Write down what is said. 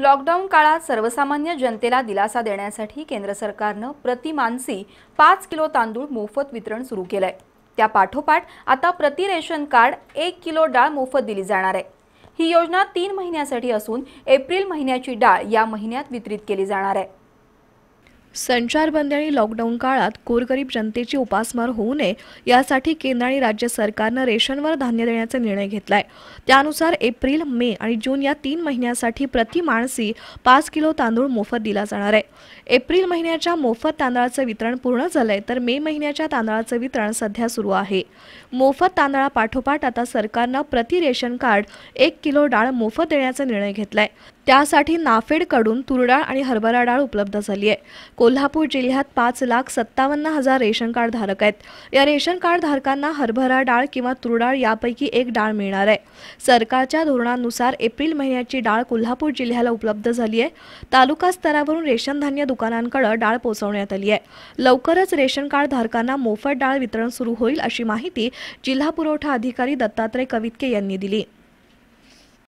lockdown काळात सर्वसामान्य जनतेला दिलासा देण्यासाठी केंद्र सरकारनं प्रतिमानसी पाच किलो तांदूळ मोफत वितरण सुरू केलंय आहे त्या पाठोपाठ आता प्रति रेशन कार्ड एक किलो डाळ मोफत दिली जाणार आहे ही योजना तीन महिन्यासाठी असून एप्रिल महिन्याची डाळ या महिन्यात वितरित केली जाणार आहे संचारबंदी आणि लॉकडाऊन काळात गोरगरीब जनतेची उपासमार होऊ नये यासाठी केंद्र आणि राज्य सरकारनं रेशनवर धान्य देण्याचा निर्णय घेतलाय त्यानुसार एप्रिल मे आणि जून या तीन महिन्यासाठी प्रति माणसी पाच किलो तांदूळ मोफत दिला जाणार आहे एप्रिल महिन्याच्या मोफत तांदळाचं वितरण पूर्ण झालंय तर मे महिन्याच्या तांदळाचं वितरण सध्या सुरू आहे मोफत तांदळापाठोपाठ आता सरकारनं प्रति रेशन कार्ड एक किलो डाळ मोफत देण्याचा निर्णय घेतलाय त्यासाठी नाफेडकडून तुरडाळ आणि हरभरा डाळ उपलब्ध झाली आहे कोल्हापूर जिल्ह्यात पाच लाख सत्तावन्न हजार रेशन कार्ड धारक आहेत या रेशन कार्ड धारकांना हरभरा डाळ किंवा तुरडाळ यापैकी एक डाळ मिळणार आहे सरकारच्या धोरणानुसार एप्रिल महिन्याची डाळ कोल्हापूर जिल्ह्याला उपलब्ध झाली आहे तालुका स्तरावरून रेशन धान्य दुकानांकडे डाळ पोहोचवण्यात आली आहे लवकरच रेशन कार्ड धारकांना मोफत डाळ वितरण सुरू होईल अशी माहिती जिल्हा पुरवठा अधिकारी दत्तात्रय कवितके यांनी दिली